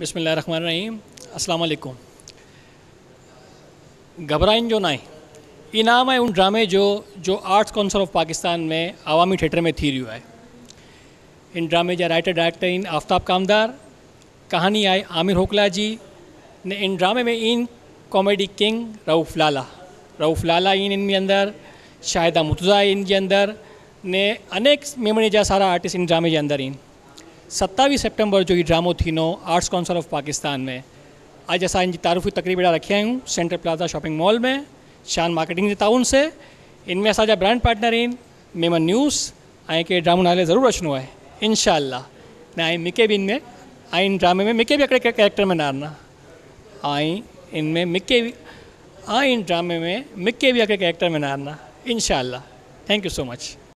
बिसमीम् अल्लाम घबराइन जो ना इनाम है उन ड्रामे जो जो आर्ट्स काउंसिल ऑफ पाकिस्तान में आवामी थिएटर में थी रही है इन ड्रामे जा राइटर डायरेक्टर इन आफ्ताब कामदार कहानी आए आमिर होकला जी ने इन ड्रामे में इन कॉमेडी किंग रऊफ़ लाला रऊफ़ लाला इन इनमें अंदर शाहिदा मुतज़ा इनके अंदर ने अनेक मेमोरी जहाँ सारा आर्टिस्ट इन ड्रामे के अंदर इन સત્તાવીસ સપ્ટેમ્બર જોઈ ડ્રામોથીનો आर्ट्स काउंसिल ऑफ पाकिस्तान में आज असांजी तारुफ़ी तकरीब अहिड़ा रखिया सेंटर प्लाज़ा शॉपिंग मॉल में शान मार्केटिंग के ताउन से इनमें असा ब्रांड पार्टनर इन मेमन न्यूज़ ऐं के ड्रामो नाले ज़रूर अचिणो है इनशा आई मिके भी इनमें आई इन ड्रामे में मिके भी कैरेक्टर में नारना आई इनमें मिके भी आई इन ड्रामे में मिके भी कैरेक्टर में नारना इनशा थैंक यू सो मच